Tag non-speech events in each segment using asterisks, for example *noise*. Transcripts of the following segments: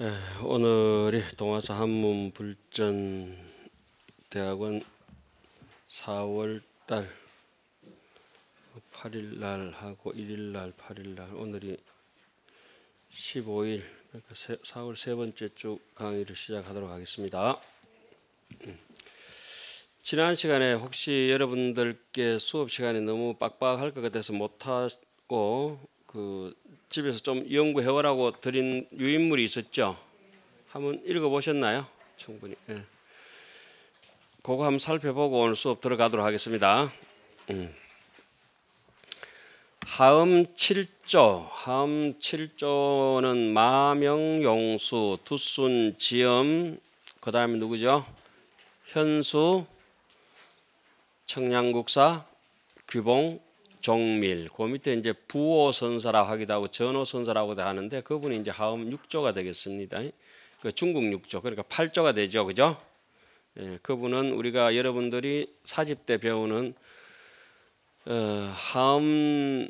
예, 오늘이 동아사 한문 불전 대학원 4월 달 8일 날 하고 1일 날 8일 날 오늘이 15일 그러니까 4월 세 번째 주 강의를 시작하도록 하겠습니다. 지난 시간에 혹시 여러분들께 수업 시간이 너무 빡빡할 것 같아서 못하고 그 집에서 좀 연구해 오라고 드린 유인물이 있었죠. 한번 읽어 보셨나요? 충분히. 예. 그거 한번 살펴보고 오늘 수업 들어가도록 하겠습니다. 음. 하음 7조, 하음 7조는 마명용수, 두순, 지음, 그 다음에 누구죠? 현수, 청량국사, 규봉, 종밀, 그 밑에 이제 부호 선사라 하기도 하고 전호 선사라고도 하는데 그분이 이제 하음 6조가 되겠습니다. 그 중국 6조, 그러니까 8조가 되죠, 그죠? 예, 그분은 우리가 여러분들이 사집 때 배우는 어, 하음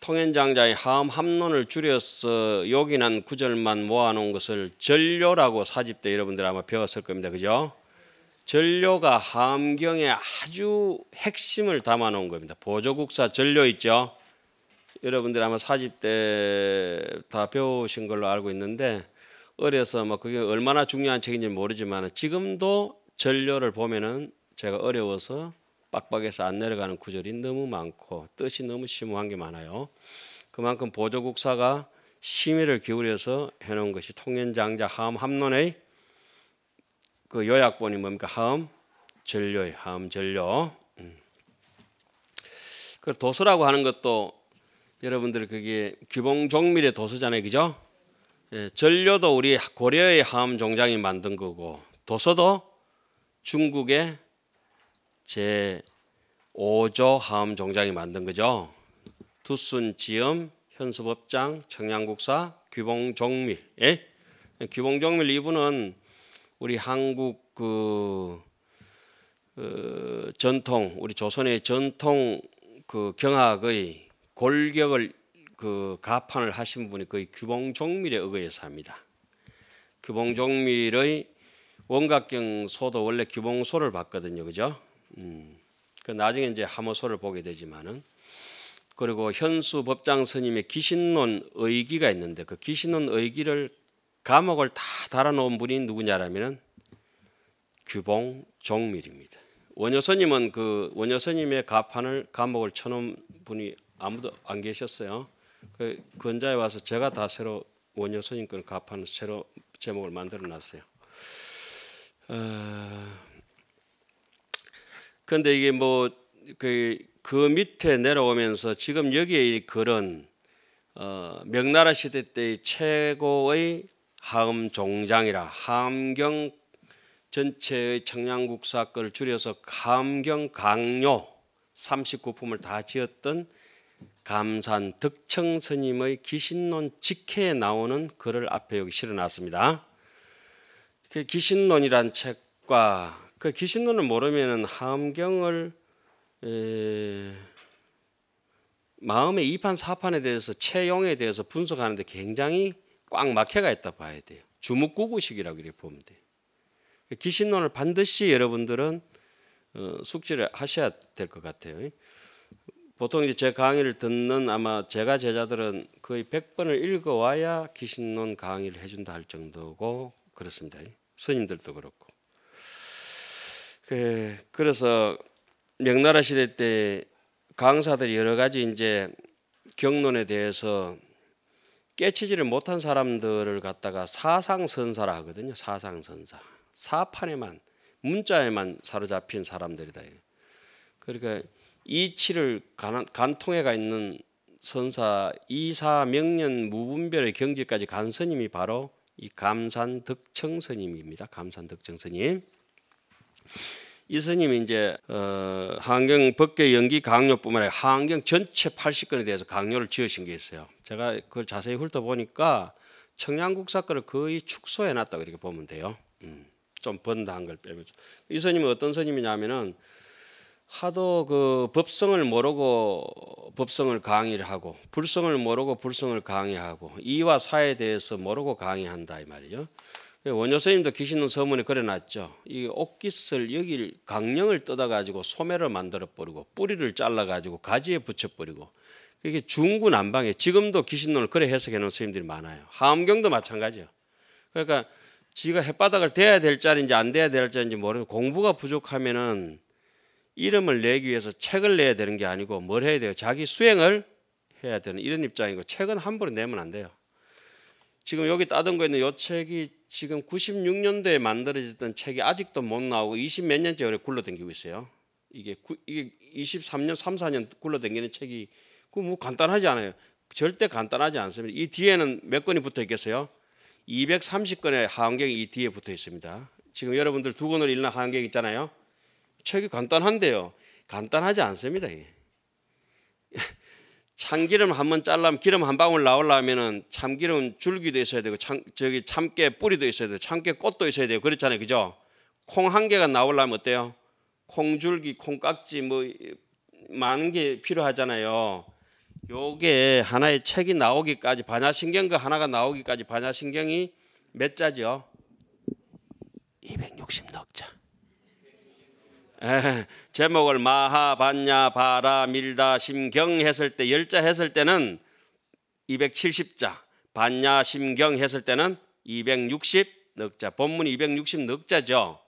통행장자의 하음 합론을 줄여서 요긴한 구절만 모아놓은 것을 전료라고 사집 때 여러분들 아마 배웠을 겁니다, 그죠? 전료가 함경에 아주 핵심을 담아 놓은 겁니다. 보조국사 전료 있죠. 여러분들 아마 사집 때 다 배우신 걸로 알고 있는데 어려서 뭐 그게 얼마나 중요한 책인지 모르지만 지금도 전료를 보면은 제가 어려워서 빡빡해서 안 내려가는 구절이 너무 많고 뜻이 너무 심오한 게 많아요. 그만큼 보조국사가 심의를 기울여서 해놓은 것이 통연장자 함 합론의 그 요약본이 뭡니까? 하음 전료의 하음 전료. 음. 그 도서라고 하는 것도 여러분들 그게 규봉 종밀의 도서잖아요, 그죠? 예, 전료도 우리 고려의 하음 종장이 만든 거고 도서도 중국의 제 5조 하음 종장이 만든 거죠. 두순 지음 현수법장 청양국사 규봉 종밀. 예? 규봉 종밀 이분은 우리 한국 그 어, 전통 우리 조선의 전통 그경악의 골격을 그 가판을 하신 분이 거의 규봉종밀에 의거해서 합니다. 규봉종밀의 원각경 소도 원래 규봉소를 봤거든요, 그죠? 음, 그 나중에 이제 하모소를 보게 되지만은 그리고 현수 법장 스님의 기신론 의기가 있는데 그 기신론 의기를 감옥을 다 달아놓은 분이 누구냐라면은 규봉 종밀입니다. 원여선님은 그 원여선님의 가판을 감옥을 쳐놓은 분이 아무도 안 계셨어요. 그 근자에 와서 제가 다 새로 원여선님 건 가판을 새로 제목을 만들어놨어요. 어, 그런데 어... 이게 뭐 그 그 밑에 내려오면서 지금 여기에 이 글은 어, 명나라 시대 때의 최고의 하음 종장이라 함경 전체의 청양국사 거를 줄여서 함경 강요 39품을 다 지었던 감산 득청 스님의 기신론 직회에 나오는 글을 앞에 여기 실어놨습니다. 그 기신론이란 책과 그 기신론을 모르면은 함경을 에, 마음의 2판 4판에 대해서 체용에 대해서 분석하는데 굉장히 꽉 막혀가 있다 봐야 돼요. 주먹구구식이라고 이렇게 보면 돼요. 기신론을 반드시 여러분들은 어, 숙지를 하셔야 될 것 같아요. 보통 이제 제 강의를 듣는 아마 제가 제자들은 거의 100번을 읽어와야 기신론 강의를 해준다 할 정도고 그렇습니다. 스님들도 그렇고. 그, 그래서 명나라 시대 때 강사들이 여러 가지 이제 경론에 대해서 깨치지를 못한 사람들을 갖다가 사상선사라 하거든요. 사상선사. 사판에만 문자에만 사로잡힌 사람들이다. 그러니까 이치를 간, 통해가 있는 선사 이사 명년 무분별의 경지까지 간 스님이 바로 이 감산 득청 스님입니다. 감산 득청 스님. 이 스님이 이제 어, 한경 법계 연기 강요뿐만 아니라 한경 전체 80건에 대해서 강요를 지으신 게 있어요. 제가 그걸 자세히 훑어보니까 청양국 사건을 거의 축소해 놨다고 이렇게 보면 돼요. 음, 좀 번다한 걸빼면이 스님은 어떤 스님이냐면은 하도 그 법성을 모르고 법성을 강의를 하고 불성을 모르고 불성을 강의하고 이와 사에 대해서 모르고 강의한다 이 말이죠. 그 원효 스님도 기신론 서문에 그려놨죠. 이 옥깃을 여길 강령을 뜯어 가지고 소매를 만들어 버리고 뿌리를 잘라 가지고 가지에 붙여 버리고 이게 중구난방에 지금도 귀신론을 그래 해석해 놓은 스님들이 많아요. 하암경도 마찬가지요 그러니까 지가 햇바닥을 대야 될 자리인지 안 대야 될 자리인지 모르고 공부가 부족하면은 이름을 내기 위해서 책을 내야 되는 게 아니고 뭘 해야 돼요? 자기 수행을 해야 되는 이런 입장이고 책은 함부로 내면 안 돼요. 지금 여기 따던 거 있는 요 책이 지금 96년도에 만들어졌던 책이 아직도 못 나오고 20몇 년째 오래 굴러댕기고 있어요. 이게 구, 이게 23년, 3, 4년 굴러댕기는 책이 그뭐 간단하지 않아요. 절대 간단하지 않습니다. 이 뒤에는 몇 건이 붙어 있겠어요? 230건의 하안경이 이 뒤에 붙어 있습니다. 지금 여러분들 두 권을 읽는 하안경 있잖아요. 책이 간단한데요. 간단하지 않습니다. *laughs* 참기름 한 번 잘라면 기름 한 방울 나올라면은 참기름 줄기도 있어야 되고 참, 저기 참깨 뿌리도 있어야 되고 참깨 꽃도 있어야 되고 그렇잖아요. 그죠? 콩 한 개가 나올라면 어때요? 콩 줄기, 콩 깍지 뭐 많은 게 필요하잖아요. 요게 하나의 책이 나오기까지 반야신경 그 하나가 나오기까지 반야신경이 몇 자죠? 260넉 자. 제목을 마하 반야 바라 밀다 심경 했을 때 열자 했을 때는 270자 반야 심경 했을 때는 260넉 자 본문이 260넉 자죠.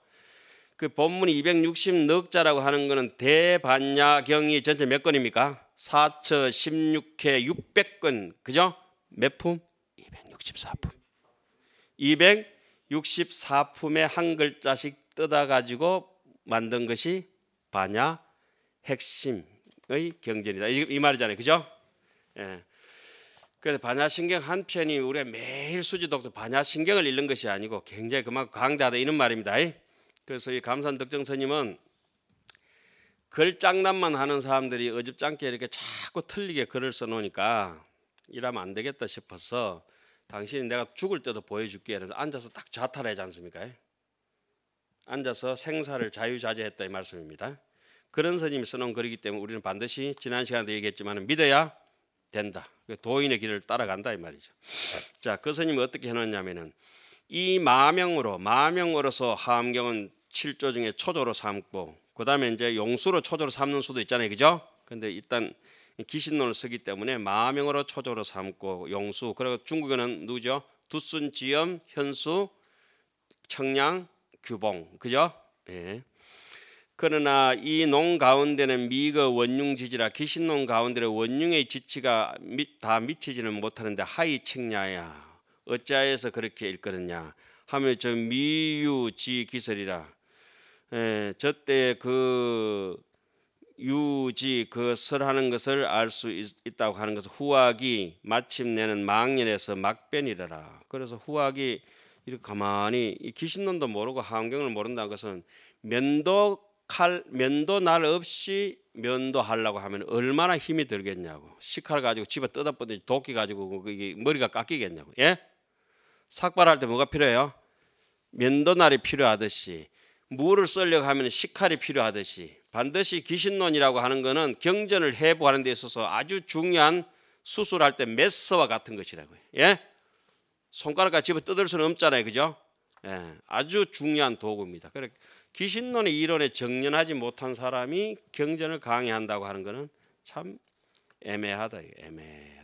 그 본문이 260넉 자라고 하는 것은 대반야경이 전체 몇 권입니까? 4처 16회 600건 그죠? 몇 품? 264품 264품의 한 글자씩 뜯어가지고 만든 것이 반야 핵심의 경전이다 이, 이 말이잖아요 그죠? 예. 그래서 반야신경 한 편이 우리가 매일 수지독도 반야신경을 읽는 것이 아니고 굉장히 그만큼 강대하다 이런 말입니다 그래서 이 감산 덕정 스님은 글 장난만 하는 사람들이 어집잖게 이렇게 자꾸 틀리게 글을 써놓으니까 이러면 안 되겠다 싶어서 당신이 내가 죽을 때도 보여줄게 이러면서 앉아서 딱 자탈하지 않습니까? 앉아서 생사를 자유자재했다 이 말씀입니다. 그런 스님이 써놓은 글이기 때문에 우리는 반드시 지난 시간에도 얘기했지만 믿어야 된다. 도인의 길을 따라간다 이 말이죠. 자, 그 스님이 어떻게 해놨냐면은 이 마명으로 마명으로서 함경은 7조 중에 초조로 삼고 그다음에 이제 용수로 초조로 삼는 수도 있잖아요. 그죠? 근데 일단 기신론을 쓰기 때문에 마명으로 초조로 삼고 용수 그리고 중국에는 누구죠? 두순, 지엄, 현수, 청량, 규봉. 그죠? 예. 그러나 이 농 가운데는 미거 원융지지라 기신농 가운데는 원융의 지치가 미, 다 미치지는 못하는데 하이 측냐야 어찌하여서 그렇게 일거느냐 하면저 미유지 기설이라 예, 저때 그 유지 그 설하는 것을 알 수 있다고 하는 것은 후학이 마침내는 망년에서 막변이라라. 그래서 후학이 이렇게 가만히 이 귀신론도 모르고 환경을 모른다는 것은 면도칼 면도 날 없이 면도하려고 하면 얼마나 힘이 들겠냐고 식칼 가지고 집에 뜯어 뻗든지 도끼 가지고 그, 그, 이게 머리가 깎이겠냐고 예 삭발할 때 뭐가 필요해요 면도날이 필요하듯이 무를 쓰려고 하면 식칼이 필요하듯이 반드시 귀신론이라고 하는 것은 경전을 해부하는 데 있어서 아주 중요한 수술할 때 메스와 같은 것이라고요. 예? 손가락과 집어 뜯을 수는 없잖아요. 그죠? 예, 아주 중요한 도구입니다. 그래 귀신론의 이론에 정연하지 못한 사람이 경전을 강의한다고 하는 것은 참 애매하다. 애매해.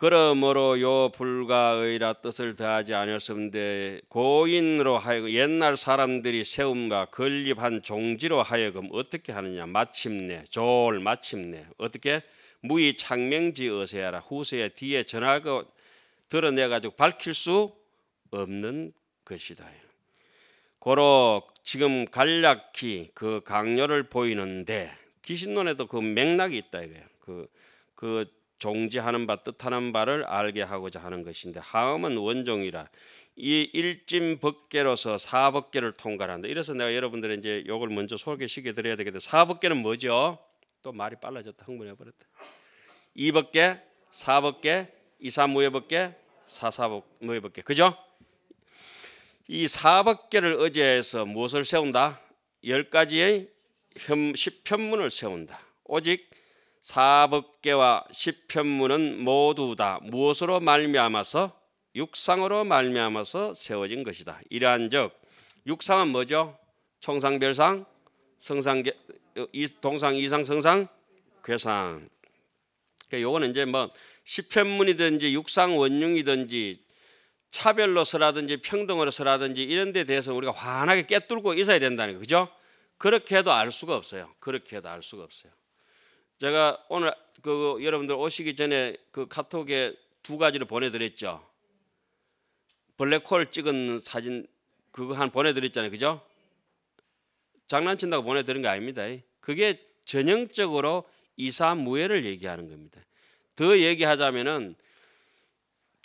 그러므로 요 불가의라 뜻을 더하지 않았음되 고인으로 하여금 옛날 사람들이 세움과 건립한 종지로 하여금 어떻게 하느냐 마침내 졸 마침내 어떻게 무이 창명지어세하라 후세에 뒤에 전하고 드러내가지고 밝힐 수 없는 것이다. 고로 지금 간략히 그 강요를 보이는데 기신론에도 그 맥락이 있다 이거예요. 그, 그 종지하는 바 뜻하는 바를 알게 하고자 하는 것인데 하음은 원종이라 이 일진 법계로서 사법계를 통과한다. 이래서 내가 여러분들의 이제 요걸 먼저 소개시켜 드려야 되겠다 사법계는 뭐죠? 또 말이 빨라졌다. 흥분해 버렸다. 이법계, 사법계, 이사무예법계, 사사무예법계. 그죠? 이 사법계를 의지해서 무엇을 세운다? 열 가지의 현, 시편문을 세운다. 오직 사법계와 시편문은 모두 다 무엇으로 말미암아서 육상으로 말미암아서 세워진 것이다. 이러한즉 육상은 뭐죠? 총상별상, 성상, 어, 동상, 이상, 성상, 괴상. 그러니까 요거는 이제 뭐 시편문이든지 육상 원흉이든지 차별로서라든지 평등으로서라든지 이런 데 대해서 우리가 환하게 깨뚫고 있어야 된다는 거죠. 그렇게 해도 알 수가 없어요. 그렇게 해도 알 수가 없어요. 제가 오늘 그 여러분들 오시기 전에 그 카톡에 두 가지를 보내드렸죠. 블랙홀 찍은 사진 그거 한 보내드렸잖아요, 그죠? 장난친다고 보내드린 거 아닙니다. 그게 전형적으로 이사무예를 얘기하는 겁니다. 더 얘기하자면은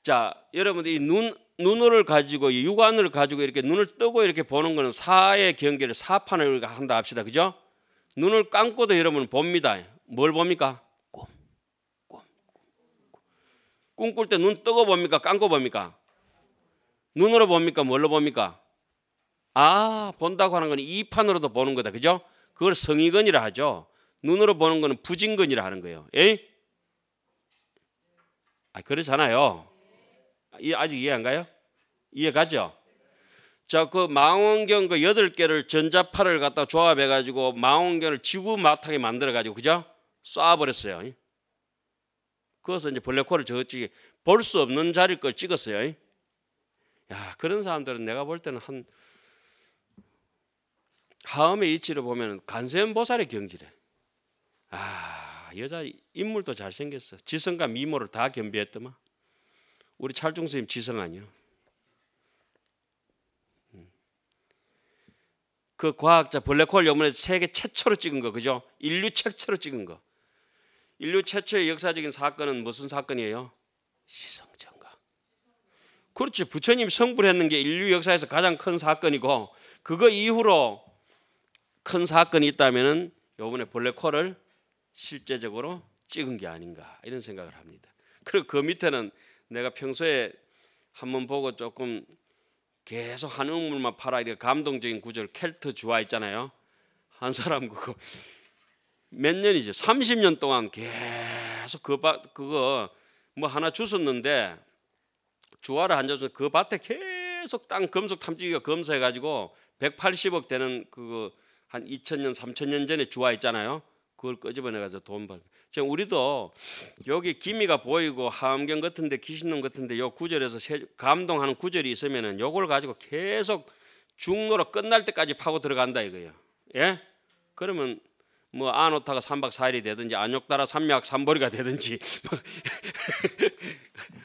자 여러분들이 눈 눈을 가지고 육안을 가지고 이렇게 눈을 뜨고 이렇게 보는 거는 사의 경계를 사판을 한다 합시다, 그죠? 눈을 감고도 여러분 봅니다. 뭘 봅니까? 꿈. 꿈. 꿈꿀 때 눈 뜨고 봅니까? 감고 봅니까? 눈으로 봅니까? 뭘로 봅니까? 아, 본다고 하는 건 이 판으로도 보는 거다. 그죠? 그걸 성의근이라 하죠. 눈으로 보는 거는 부진근이라 하는 거예요. 에이? 아, 그러잖아요. 이 아직 이해 안 가요? 이해 가죠? 자, 그 망원경 그 여덟 개를 전자파를 갖다 조합해 가지고 망원경을 지구 마탁에 만들어 가지고 그죠? 쏴버렸어요. 그래서 이제 블랙홀을 저지 볼 수 없는 자리 걸 찍었어요. 야 그런 사람들은 내가 볼 때는 한 하음의 위치를 보면 간세음 보살의 경지래. 아 여자 인물도 잘생겼어. 지성과 미모를 다 겸비했더만. 우리 찰중 스님 지성 아니요그 음. 과학자 블랙홀 요번에 세계 최초로 찍은 거 그죠? 인류 최초로 찍은 거. 인류 최초의 역사적인 사건은 무슨 사건이에요? 시성전각. 그렇지. 부처님 성불했는 게 인류 역사에서 가장 큰 사건이고 그거 이후로 큰 사건이 있다면은 요번에 벌레코를 실제적으로 찍은 게 아닌가 이런 생각을 합니다. 그리고 그 밑에는 내가 평소에 한번 보고 조금 계속 한 음물만 팔아 이렇게 감동적인 구절 켈트 주화 있잖아요. 한 사람 그거 몇 년이죠? 30년 동안 계속 그 바, 그거 뭐 하나 주었는데 주화를 한줬서그 밭에 계속 땅 금속 탐지기가 검사해 가지고 180억 되는 그거 한 2000년 3000년 전에 주화 있잖아요. 그걸 끄집어내 가지고 돈 벌. 지금 우리도 여기 기미가 보이고 암경 같은데 귀신놈 같은데 요 구절에서 세, 감동하는 구절이 있으면은 요걸 가지고 계속 중로로 끝날 때까지 파고 들어간다 이거예요. 예? 그러면 뭐 아노타가 3박 4일이 되든지 안욕따라 3맥3벌이가 되든지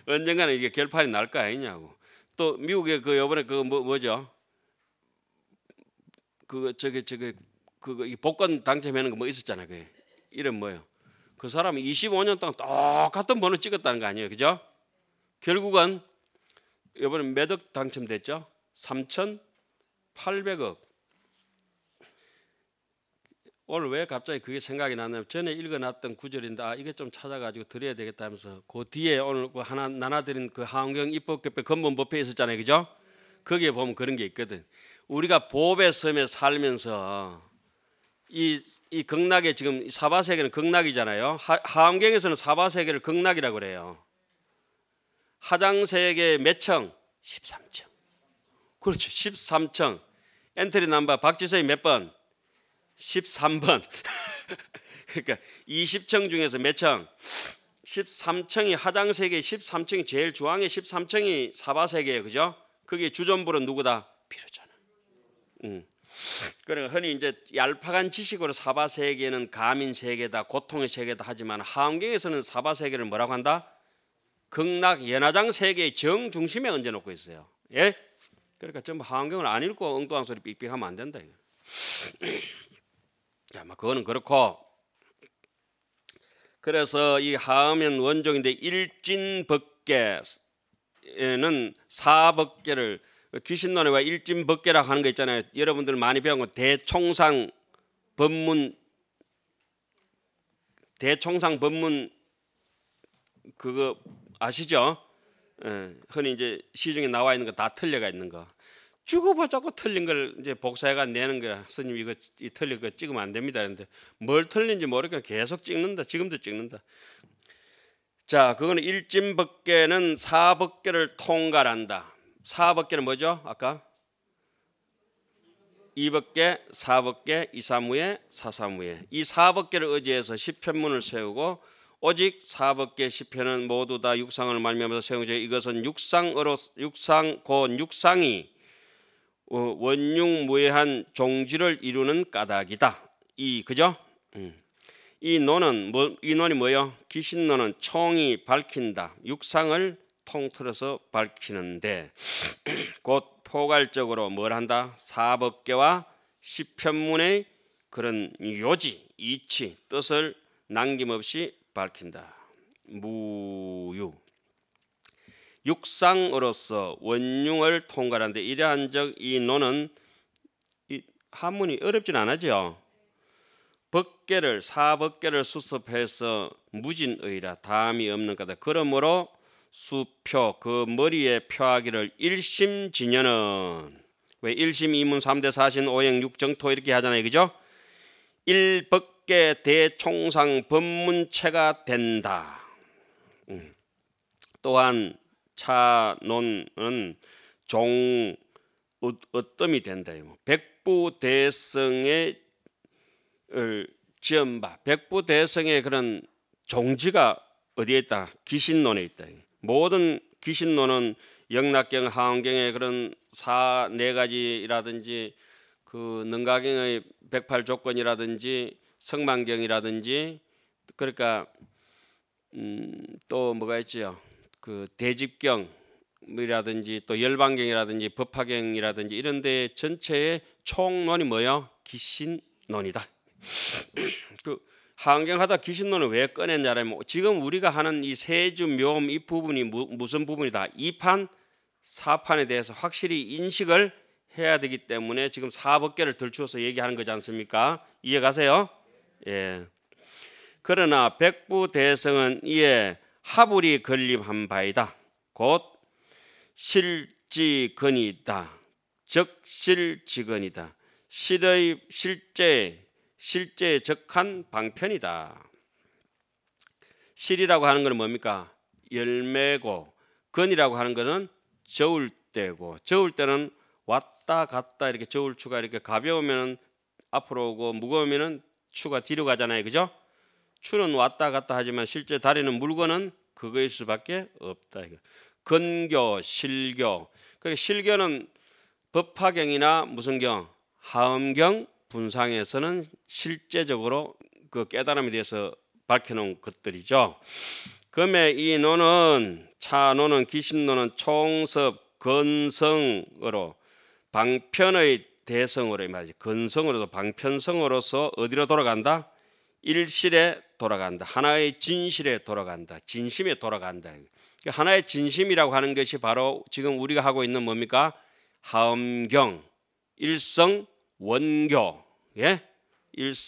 뭐 *laughs* 언젠가는 이게 결판이 날 거 아니냐고. 또 미국의 그 요번에 그 뭐, 뭐죠? 그거 저기저기 그거 복권 당첨하는 거 뭐 있었잖아 그 이름 뭐예요? 그 사람이 25년 동안 똑같은 번호 찍었다는 거 아니에요, 그죠? 결국은 요번에몇억 당첨됐죠? 3,800억. 오늘 왜 갑자기 그게 생각이 나냐면 전에 읽어놨던 구절인데 아 이것 좀 찾아가지고 드려야 되겠다 하면서 그 뒤에 오늘 그 하나 나눠드린 그 하원경 입법협회 근본 법회 있었잖아요, 그죠? 거기에 보면 그런 게 있거든. 우리가 보배 섬에 살면서 이, 이 극락에 지금 사바 세계는 극락이잖아요. 하, 하경에서는 사바 세계를 극락이라고 그래요. 하장 세계 몇 층? 13층. 그렇죠. 13층. 엔트리 넘버 박지선이 몇 번? 13번. *laughs* 그러니까 20층 중에서 몇 층? 13층이 하장 세계 13층이 제일 중앙에 13층이 사바 세계예요. 그죠? 그게 주전부는 누구다? 비로잖아. 응. 음. 그러니까 흔히 이제 얄팍한 지식으로 사바 세계는 가민 세계다, 고통의 세계다 하지만 하원경에서는 사바 세계를 뭐라고 한다? 극락 연화장 세계의 정 중심에 얹어 놓고 있어요. 예? 그러니까 전부 하원경을 안 읽고 엉뚱한 소리 삑삑하면 안 된다 이거. 자, 막 뭐 그거는 그렇고 그래서 이 하면 원종인데 일진법계는 사법계를 귀신론에와 일진법계라고 하는 거 있잖아요. 여러분들 많이 배운 거 대총상 법문 대총상 법문 그거 아시죠? 예, 흔히 이제 시중에 나와 있는 거 다 틀려가 있는 거. 죽어보자고 틀린 걸 이제 복사해가 내는 거야. 스님 이거 이 틀린 거 찍으면 안 됩니다. 그런데 뭘 틀린지 모르니까 계속 찍는다. 지금도 찍는다. 자, 그거는 일진법계는 사법계를 통과한다. 사법계는 뭐죠? 아까 이법계, 사법계, 이사무예, 사사무예. 이 사법계를 의지해서 시편문을 세우고 오직 사법계 시편은 모두 다 육상을 말미암아서 세운 죄 이것은 육상으로 육상 곧 육상이 어, 원육무해한 종지를 이루는 까닭이다. 이 그죠? 음. 이 논은 뭐, 이 논이 뭐요? 기신론은 총이 밝힌다. 육상을 통틀어서 밝히는데 *clears throat* 곧 포괄적으로 뭘 한다? 사법계와 시편문의 그런 요지, 이치, 뜻을 남김없이 밝힌다. 무유 육상으로서 원흉을 통과하는데 이러한 적이 노는 이 한문이 어렵진 않아죠. 법계를 사법계를 수습해서 무진의라 담이 없는 거다. 그러므로 수표 그 머리에 표하기를 일심진연은 왜 일심이문 삼대 사신 오행 육정토 이렇게 하잖아요. 그죠? 일법계 대총상 법문체가 된다. 음. 또한 차논은 종 어뜸이 된다. 이 백부대성의 지은 바 백부대성의 그런 종지가 어디에 있다? 귀신론에 있다. 모든 귀신론은 영락경, 하원경의 그런 사 네 가지라든지 그 능가경의 백팔 조건이라든지 성만경이라든지 그러니까 음, 또 뭐가 있지요? 그 대집경이라든지 또열방경이라든지 법화경이라든지 이런 데 전체의 총론이 뭐요? 귀신론이다그 *clears throat* 한경하다 귀신론을왜 꺼냈냐면 지금 우리가 하는 이 세주 묘음 이 부분이 무, 무슨 부분이다. 이판사판에 대해서 확실히 인식을 해야 되기 때문에 지금 사법계를 들추어서 얘기하는 거지 않습니까? 이해 가세요? 예. 그러나 백부 대성은 이에 하불이 건립한 바이다. 곧 실지근이다. 즉 실지근이다. 실의 실제 실제 적한 방편이다. 실이라고 하는 것은 뭡니까? 열매고 근이라고 하는 것은 저울 때고 저울 때는 왔다 갔다 이렇게 저울 추가 이렇게 가벼우면 앞으로 오고 무거우면 추가 뒤로 가잖아요. 그죠? 추는 왔다 갔다 하지만 실제 다리는 물건은 그거일 수밖에 없다. 이거. 근교 실교. 그리고 그러니까 실교는 법화경이나 무슨 경, 하음경, 분상에서는 실제적으로 그 깨달음에 대해서 밝혀놓은 것들이죠. 금의 이 노는 차 노는 기신 노는 총섭 건성으로 방편의 대성으로 말이지 건성으로도 방편성으로서 어디로 돌아간다? 일실에 돌아간다. 하나의 진실에 돌아간다. 진심에 돌아간다. 그러니까 하나의 진심이라고 하는 것이 바로 지금 우리가 하고 있는 뭡니까? 하엄경, 일성, 원교. 예?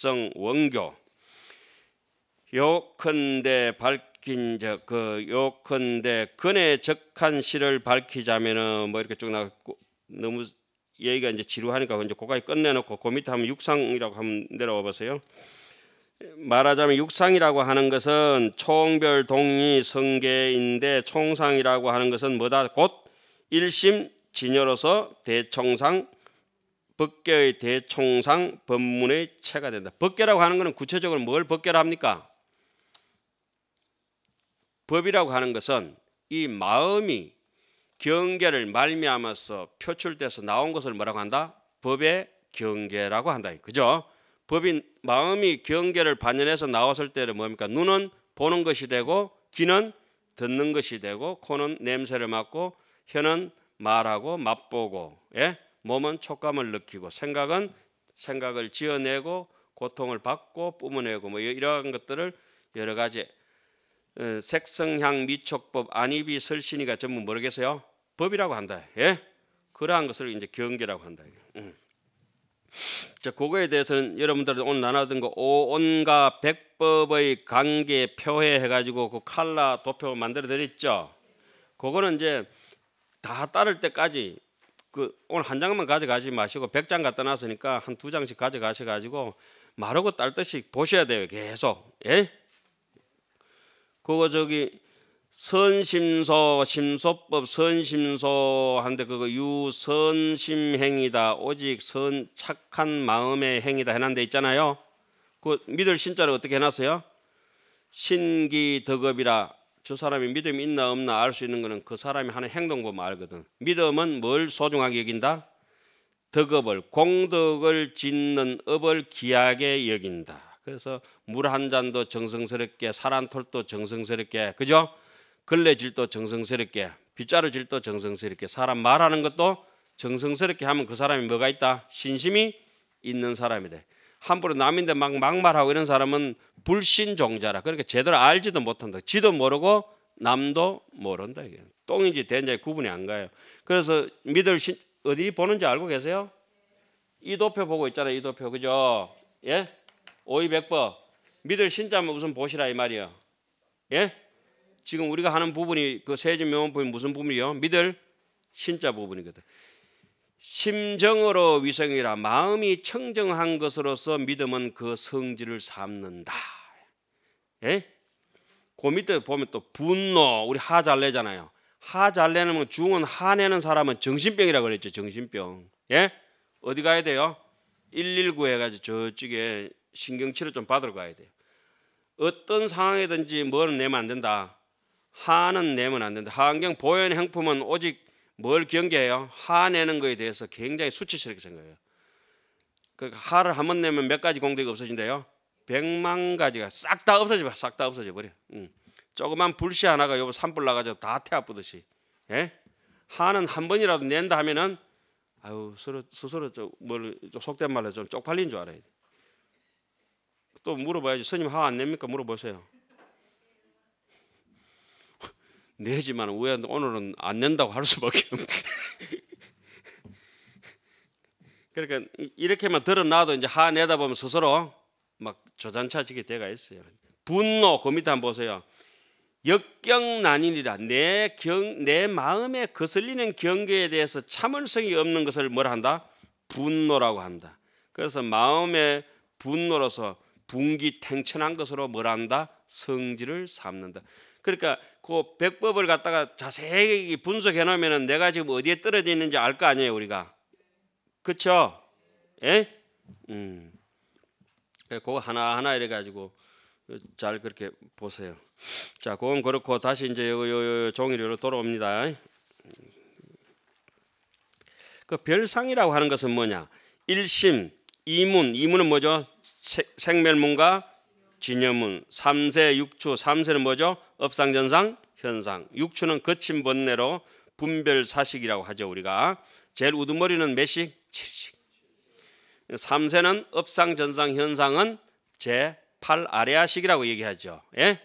일성, 원교. 요컨대 밝힌 저 그 요컨대 근에 적한 시를 밝히자면은 뭐 이렇게 쭉 나고 너무 얘기가 이제 지루하니까 이제 고까지 끝내놓고 그 밑에 하면 육상이라고 한번 내려와 보세요. 말하자면 육상이라고 하는 것은 총별 동의 성계인데 총상이라고 하는 것은 뭐다 곧 일심 진여로서 대총상 법계의 대총상 법문의 체가 된다. 법계라고 하는 것은 구체적으로 뭘 법계라 합니까? 법이라고 하는 것은 이 마음이 경계를 말미암아서 표출돼서 나온 것을 뭐라고 한다? 법의 경계라고 한다. 그죠? 법인 마음이 경계를 반영해서 나왔을 때는 뭡니까? 눈은 보는 것이 되고 귀는 듣는 것이 되고 코는 냄새를 맡고 혀는 말하고 맛보고 예? 몸은 촉감을 느끼고 생각은 생각을 지어내고 고통을 받고 뿜어내고 뭐 이러한 것들을 여러 가지 어, 색성향 미촉법 안입이 설신이가 전부 모르겠어요 법이라고 한다 예 그러한 것을 이제 경계라고 한다 음. 자, 그거에 대해서는 여러분들 오늘 나눠둔 거 오온과 백법의 관계 표해해 가지고 그 칼라 도표 만들어 드렸죠. 그거는 이제 다 따를 때까지 그 오늘 한 장만 가져가지 마시고 백 장 갖다 놨으니까 한 두 장씩 가져가셔 가지고 마르고 딸 듯이 보셔야 돼요. 계속. 예? 그거 저기 선심소 심소법 선심소 한데 그거 유선심행이다 오직 선 착한 마음의 행이다 해놨는데 있잖아요 그 믿을 신자를 어떻게 해놨어요? 신기덕업이라 저 사람이 믿음이 있나 없나 알 수 있는 거는 그 사람이 하는 행동 보면 알거든 믿음은 뭘 소중하게 여긴다? 덕업을 공덕을 짓는 업을 귀하게 여긴다 그래서 물 한 잔도 정성스럽게 살한 톨도 정성스럽게 그죠? 근래 질도 정성스럽게 빗자루질도 정성스럽게 사람 말하는 것도 정성스럽게 하면 그 사람이 뭐가 있다? 신심이 있는 사람이 돼. 함부로 남인데 막 막말하고 이런 사람은 불신종자라. 그러니까 제대로 알지도 못한다. 지도 모르고 남도 모른다 이게. 똥인지 된장이 구분이 안 가요. 그래서 믿을 신 어디 보는지 알고 계세요? 이 도표 보고 있잖아요. 이 도표 그죠? 예? 오이백법 믿을 신자면 우선 보시라 이 말이요. 예? 지금 우리가 하는 부분이 그 세제 명언법이 무슨 부분이요? 믿을 신자 부분이거든. 심정으로 위성이라 마음이 청정한 것으로서 믿음은 그 성질을 삼는다. 예? 그 밑에 보면 또 분노 우리 하잘 내잖아요. 하잘 내는 중은 하 내는 사람은 정신병이라고 그랬죠. 정신병. 예? 어디 가야 돼요? 119 해가지고 저쪽에 신경치료 좀 받으러 가야 돼요. 어떤 상황이든지 뭐 내면 안 된다. 하는 내면 안 된다. 하경 보현 형품은 오직 뭘 경계해요? 하 내는 거에 대해서 굉장히 수치스럽게 생각해요. 그 하를 한 번 내면 몇 가지 공덕이 없어진대요? 백만 가지가 싹 다 없어져 봐. 싹다 없어져 버려. 음. 조그만 불씨 하나가 요거 산불 나가지고 다 태아뿌듯이. 예? 하는 한 번이라도 낸다 하면은 아유 서로 스스로 좀뭘 속된 말로 좀 쪽팔린 줄 알아야 돼. 또 물어봐야지 스님 하안 냅니까 물어보세요. 내지만 우왜 오늘은 안 낸다고 할 수밖에 없네. *laughs* 그러니까 이렇게만 드러나도 이제 하 내다 보면 스스로 막 조잔차지게 돼가 있어요. 분노 그 밑에 한번 보세요. 역경난이라 내, 경, 내 마음에 거슬리는 경계에 대해서 참을성이 없는 것을 뭐라 한다? 분노라고 한다. 그래서 마음의 분노로서 분기탱천한 것으로 뭐라 한다? 성질을 삼는다. 그러니까 그 백법을 갖다가 자세히 분석해 놓으면 내가 지금 어디에 떨어져 있는지 알 거 아니에요 우리가 그쵸? 예? 음. 그거 하나하나 이래가지고 잘 그렇게 보세요. 자, 그건 그렇고 다시 이제 요, 요, 요 종이로 돌아옵니다. 그 별상이라고 하는 것은 뭐냐? 일심 이문, 이문은 뭐죠? 세, 생멸문과 진여문 3세 6추 3세는 뭐죠? 업상전상 현상 6추는 거친 번뇌로 분별사식이라고 하죠 우리가 제일 우두머리는 몇식? 7식 3세는 업상전상 현상은 제 8아래아식이라고 얘기하죠 예?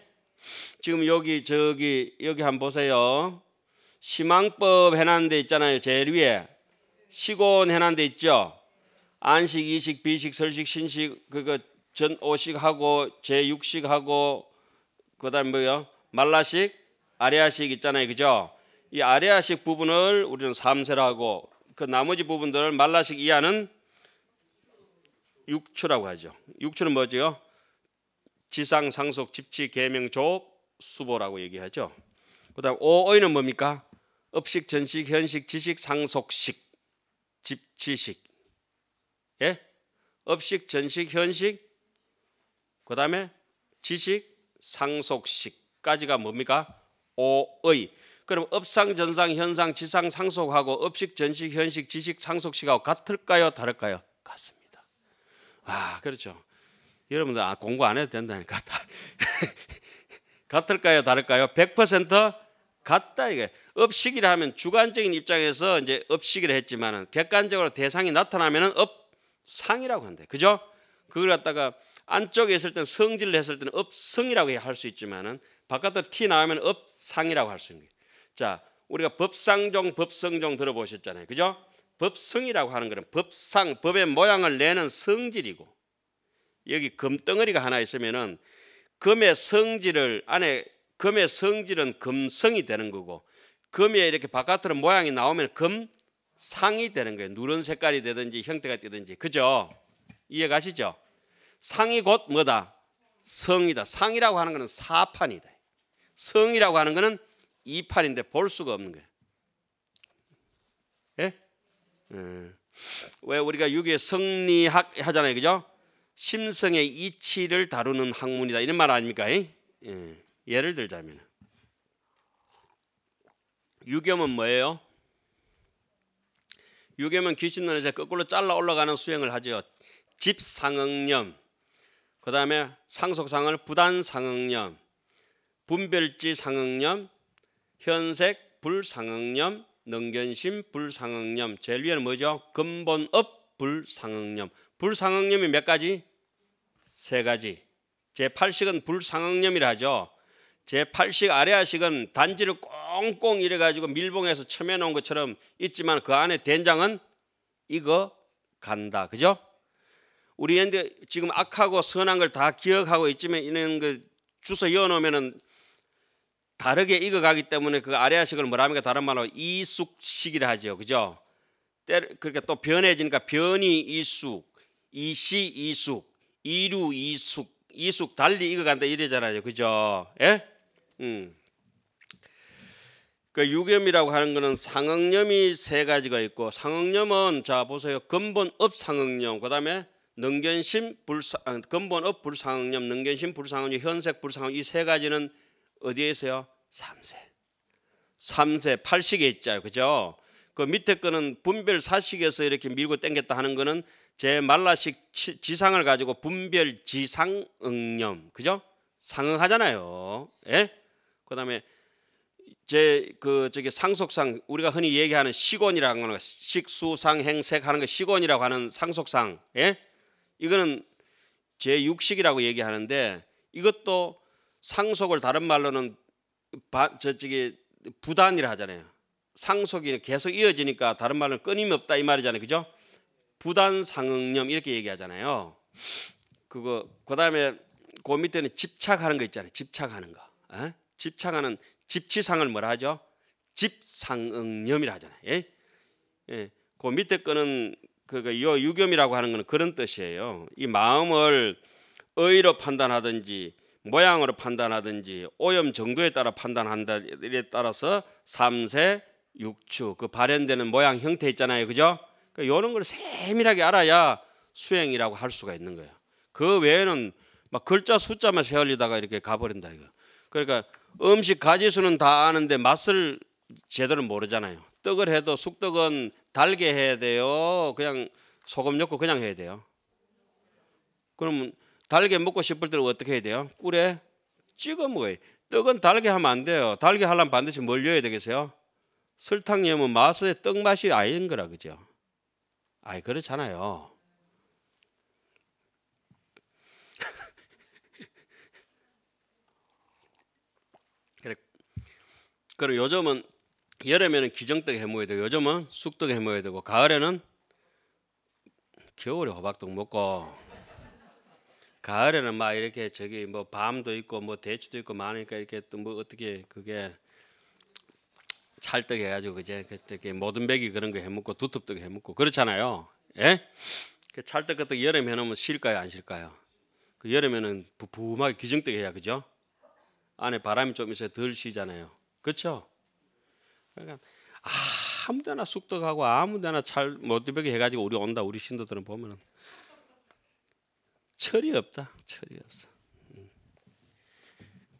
지금 여기 저기 여기 한번 보세요 심망법 해놨는데 있잖아요 제일 위에 시곤 해놨는데 있죠 안식, 이식, 비식, 설식, 신식 그거 전 오식하고 제 육식하고 그다음 뭐요? 말라식, 아레아식 있잖아요, 그죠? 이 아레아식 부분을 우리는 삼세라고 그 나머지 부분들을 말라식 이하는 육추라고 하죠. 육추는 뭐죠 지상, 상속, 집치, 계명, 조 수보라고 얘기하죠. 그다음 오의는 뭡니까? 업식, 전식, 현식, 지식, 상속식, 집치식. 예? 업식, 전식, 현식, 그 다음에 지식, 상속식까지가 뭡니까? 오의. 그럼 업상, 전상, 현상, 지상, 상속하고 업식, 전식, 현식, 지식, 상속식하고 같을까요? 다를까요? 같습니다. 아, 그렇죠. 여러분들 아, 공부 안 해도 된다니까. *laughs* 같을까요? 다를까요? 100% 같다 이게. 업식이라 하면 주관적인 입장에서 이제 업식이라 했지만은 객관적으로 대상이 나타나면은 업상이라고 한대. 그죠? 그걸 갖다가 안쪽에 있을 때는 성질을 했을 때는 업성이라고 할 수 있지만은 바깥으로 티 나오면 업상이라고 할 수 있는 거예요. 자, 우리가 법상종, 법성종 들어보셨잖아요. 그죠? 법성이라고 하는 것은 법상, 법의 모양을 내는 성질이고 여기 금덩어리가 하나 있으면은 금의 성질을 안에 금의 성질은 금성이 되는 거고 금에 이렇게 바깥으로 모양이 나오면 금상이 되는 거예요. 누런 색깔이 되든지 형태가 되든지 그죠? 이해 가시죠? 상이 곧 뭐다? 성이다. 상이라고 하는 것은 사판이다. 성이라고 하는 것은 이판인데 볼 수가 없는 거야. 예? 예. 왜 우리가 유교의 성리학 하잖아요, 그죠? 심성의 이치를 다루는 학문이다 이런 말 아닙니까? 예. 예를 들자면 유교면 뭐예요? 유교면 귀신론에서 거꾸로 잘라 올라가는 수행을 하죠. 집상응념 그 다음에 상속상을 부단상응념, 분별지 상응념, 현색 불상응념, 능견심 불상응념, 제일 위에는 뭐죠? 근본업 불상응념. 불상응념이 몇 가지? 세 가지. 제8식은 불상응념이라 하죠. 제8식 아래아식은 단지를 꽁꽁 이래가지고 밀봉해서 쳐매놓은 것처럼 있지만 그 안에 된장은 익어 간다. 그죠? 우리한테 지금 악하고 선한 걸 다 기억하고 있지만 이런 그 주소 이어놓으면은 다르게 익어가기 때문에 그 아래아식을 뭐라 합니까? 다른 말로 이숙식이라 하죠. 그죠? 그러니까 또 변해지니까 변이 이숙, 이시 이숙, 이루 이숙, 이숙 달리 익어간다 이래잖아요. 그죠? 예? 음. 그 유겸이라고 하는 거는 상응념이세 가지가 있고 상응념은자 보세요. 근본 업상응념 그다음에 능견심 불상 아, 근본업 불상업념 능견심 불상업념 현색 불상업 이세 가지는 어디에 있어요? 삼세삼세 팔식에 있죠. 그죠? 그 밑에 거는 분별 사식에서 이렇게 밀고 땡겼다 하는 거는 제 말라식 지상을 가지고 분별 지상응념. 그죠? 상응하잖아요. 예? 그다음에 제 그 저기 상속상 우리가 흔히 얘기하는 식원이라는 거 식수상 행색 하는 거 식원이라고 하는 상속상. 예? 이거는 제육식이라고 얘기하는데 이것도 상속을 다른 말로는 바, 저쪽에 부단이라 하잖아요. 상속이 계속 이어지니까 다른 말로는 끊임없다 이 말이잖아요. 그죠? 부단 상응념 이렇게 얘기하잖아요. 그거 그다음에 그 밑에는 집착하는 거 있잖아요. 집착하는 거. 에? 집착하는 집치상을 뭐라 하죠? 집상응념이라 하잖아요. 예? 예. 그 밑에 거는 그요 니까 유겸이라고 하는 것은 그런 뜻이에요. 이 마음을 의로 판단하든지 모양으로 판단하든지 오염 정도에 따라 판단한다에 따라서 삼세 육추그 발현되는 모양 형태 있잖아요, 그죠? 그러니까 요런 걸 세밀하게 알아야 수행이라고 할 수가 있는 거예요. 그 외에는 막 글자 숫자만 세월리다가 이렇게 가버린다 이거. 그러니까 음식 가지수는 다 아는데 맛을 제대로 모르잖아요. 떡을 해도 숙떡은 달게 해야 돼요. 그냥 소금 넣고 그냥 해야 돼요. 그러면 달게 먹고 싶을 때는 어떻게 해야 돼요? 꿀에 찍어 먹어요. 떡은 달게 하면 안 돼요. 달게 하려면 반드시 뭘 넣어야 되겠어요? 설탕 넣으면 맛의떡 맛이 아닌 거라 그죠? 아이 그렇잖아요. *laughs* 그래. 그리고 요즘은 여름에는 기정떡 해먹어야 되고 요즘은 쑥떡 해먹어야 되고 가을에는 겨울에 호박떡 먹고 가을에는 막 이렇게 저기 뭐 밤도 있고 뭐 대추도 있고 많으니까 이렇게 또 뭐 어떻게 그게 찰떡 해가지고 그제 그때 모든백이 그런 거 해먹고 두텁떡 해먹고 그렇잖아요. 예? 그 찰떡 같은 여름 해놓으면 실까요 안 실까요? 그 여름에는 부품하게 기정떡 해야 그죠? 안에 바람이 좀 있어야 덜 쉬잖아요. 그렇죠? 그러니까 아무데나 숙도 가고 아무데나 잘못 들게 해가지고 우리 온다 우리 신도들은 보면은 철이 없다 철이 없어. 음.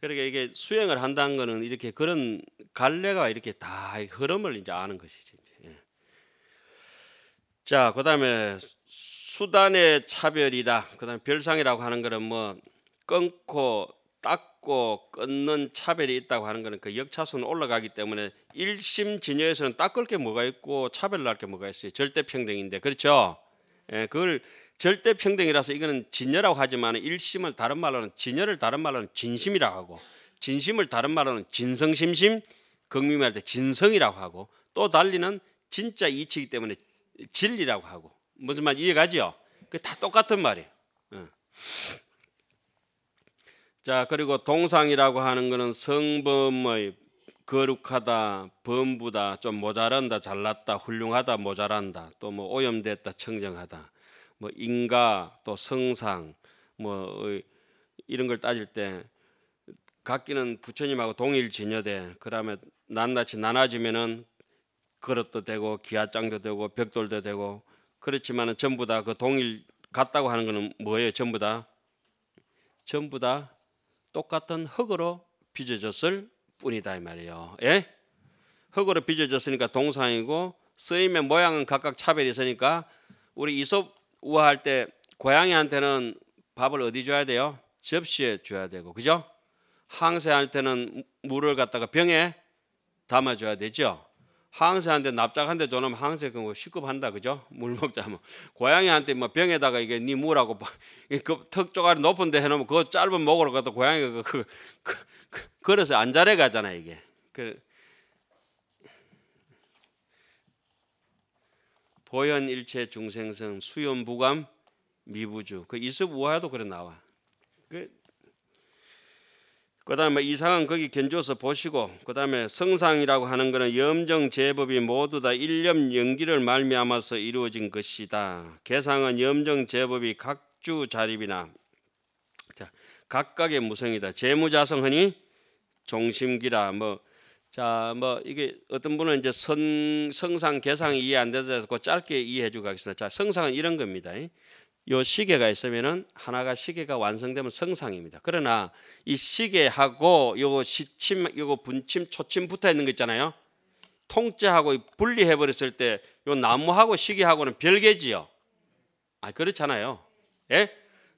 그러니까 이게 수행을 한다는 거는 이렇게 그런 갈래가 이렇게 다 흐름을 이제 아는 것이지. 이제. 예. 자, 그다음에 수단의 차별이다. 그다음 에 별상이라고 하는 거는 뭐 끊고 닦고 끊는 차별이 있다고 하는 것은 그 역차순 올라가기 때문에 일심 진여에서는 닦을 게 뭐가 있고 차별날 게 뭐가 있어요. 절대 평등인데 그렇죠. 예, 그걸 절대 평등이라서 이거는 진여라고 하지만 일심을 다른 말로는 진여를 다른 말로는 진심이라고 하고 진심을 다른 말로는 진성심심 극미말 때 진성이라고 하고 또 달리는 진짜 이치이기 때문에 진리라고 하고 무슨 말 이해가지요? 그 다 똑같은 말이에요. 예. 자, 그리고 동상이라고 하는 것은 성범의 거룩하다, 범부다, 좀 모자란다, 잘났다, 훌륭하다, 모자란다, 또 뭐 오염됐다, 청정하다, 뭐 인가, 또 성상, 뭐 이런 걸 따질 때 각기는 부처님하고 동일 진여돼. 그다음에 낱낱이 나눠지면은 그릇도 되고 기아장도 되고 벽돌도 되고 그렇지만은 전부 다 그 동일 같다고 하는 거는 뭐예요? 전부 다 전부 다 똑같은 흙으로 빚어졌을 뿐이다 이 말이에요. 예? 흙으로 빚어졌으니까 동상이고 쓰임의 모양은 각각 차별이 있으니까 우리 이솝 우화할 때 고양이한테는 밥을 어디 줘야 돼요? 접시에 줘야 되고 그죠? 항세할 때는 물을 갖다가 병에 담아줘야 되죠. 항세한테 납작한데 저놈 항세 그거 시급한다 그죠? 물 먹자 뭐 고양이한테 뭐 병에다가 이게 니 물하고 뭐 그턱 쪼가리 높은데 해놓으면 그거 짧은 목으로 가도 고양이가 그, 그, 그, 그 그래서 안 자래 가잖아 이게 그 보현 일체 중생성 수염 부감 미부주 그 이습 우화도 그래 나와 그그 다음에 뭐 이상은 거기 견주어서 보시고 그 다음에 성상이라고 하는 것은 염정 제법이 모두 다 일념 연기를 말미암아서 이루어진 것이다. 개상은 염정 제법이 각주 자립이나 자, 각각의 무성이다. 재무자성하니 종심기라 뭐 자, 뭐 이게 어떤 분은 이제 성, 성상 개상이 이해 안 돼서 그 짧게 이해해 주고 가겠습니다. 자, 성상은 이런 겁니다. 이 시계가 있으면은 하나가 시계가 완성되면 성상입니다. 그러나 이 시계하고 요거 시침 요거 분침 초침 붙어 있는 거 있잖아요. 통째하고 분리해 버렸을 때 요 나무하고 시계하고는 별개지요. 아 그렇잖아요. 예?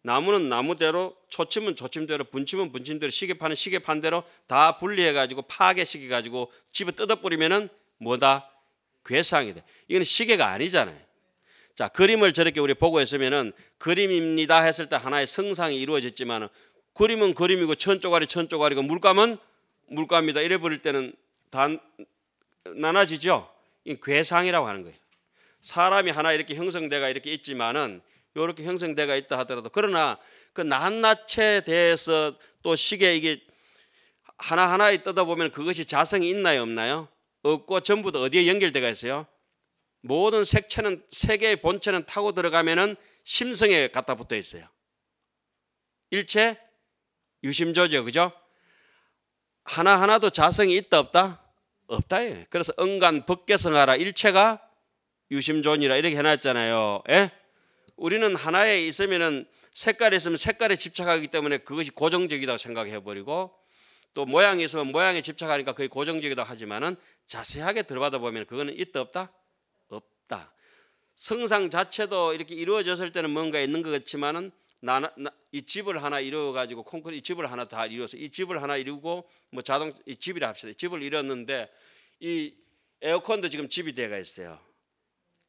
나무는 나무대로 초침은 초침대로 분침은 분침대로 시계판은 시계판대로 다 분리해 가지고 파괴 시계 가지고 집어 뜯어 버리면은 뭐다 괴상이 돼. 이건 시계가 아니잖아요. 자, 그림을 저렇게 우리 보고 있으면은 그림입니다 했을 때 하나의 성상이 이루어졌지만 그림은 그림이고 천조가리 천조가리고 물감은 물감이다 이래 버릴 때는 단 나눠지죠. 이 괴상이라고 하는 거예요. 사람이 하나 이렇게 형성대가 이렇게 있지만은 이렇게 형성대가 있다 하더라도 그러나 그 낱낱에 대해서 또 시계 이게 하나하나에 뜯어보면 그것이 자성이 있나요 없나요? 없고 전부 다 어디에 연결돼가 있어요? 모든 색채는 세계의 본체는 타고 들어가면은 심성에 갖다 붙어 있어요. 일체 유심조죠. 그죠? 하나하나도 자성이 있다 없다? 없다예. 그래서 응간 법계성하라 일체가 유심존이라 이렇게 해놨잖아요. 예? 우리는 하나에 있으면은 색깔이 있으면 색깔에 집착하기 때문에 그것이 고정적이다고 생각해버리고 또 모양이 있으면 모양에 집착하니까 그게 고정적이다 하지만은 자세하게 들어가다 보면 그거는 있다 없다 없다. 성상 자체도 이렇게 이루어졌을 때는 뭔가 있는 것 같지만은 나나 이 집을 하나 이루어 가지고 콘크리트 이 집을 하나 다 이루어서 이 집을 하나 이루고 뭐 자동 이 집이라 합시다. 집을 이뤘는데 이 에어컨도 지금 집이 돼가 있어요.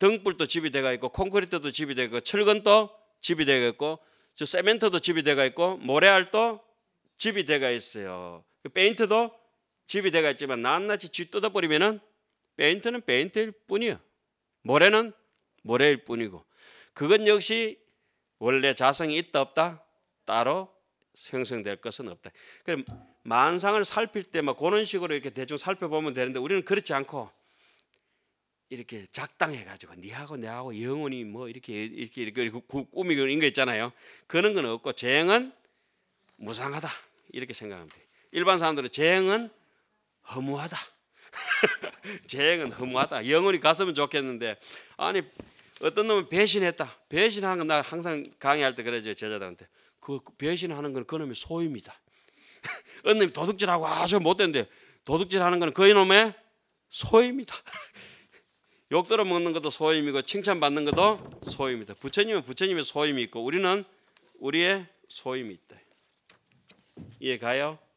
등불도 집이 돼가 있고 콘크리트도 집이 되고 철근도 집이 되가 있고 저 세멘트도 집이 돼가 있고 모래알도 집이 돼가 있어요. 그 페인트도 집이 돼가 있지만 낱낱이 쥐 뜯어버리면은 페인트는 페인트일 뿐이요. 에 모래는 모래일 뿐이고 그것 역시 원래 자성이 있다 없다 따로 형성될 것은 없다. 그럼 만상을 살필 때막 그런 식으로 이렇게 대충 살펴보면 되는데 우리는 그렇지 않고 이렇게 작당해 가지고 니하고 내하고 영혼이 뭐 이렇게 이렇게 이렇게, 이렇게 꿈이 그거 있잖아요. 그런 건 없고 재행은 무상하다 이렇게 생각하면 돼. 일반 사람들은 재행은 허무하다 *laughs* 재행은 허무하다. 영원히 갔으면 좋겠는데 아니 어떤 놈은 배신했다. 배신한 건나 항상 강의할 때 그러죠 제자들한테 그 배신하는 건 그놈의 소입니다. *laughs* 어느 놈이 도둑질하고 아주 못된데 도둑질하는 건 그놈의 소입니다. *laughs* 욕 들어먹는 것도 소임이고 칭찬받는 것도 소임이다. 부처님은 부처님의 소임이 있고 우리는 우리의 소임이 있다. 이해 가요?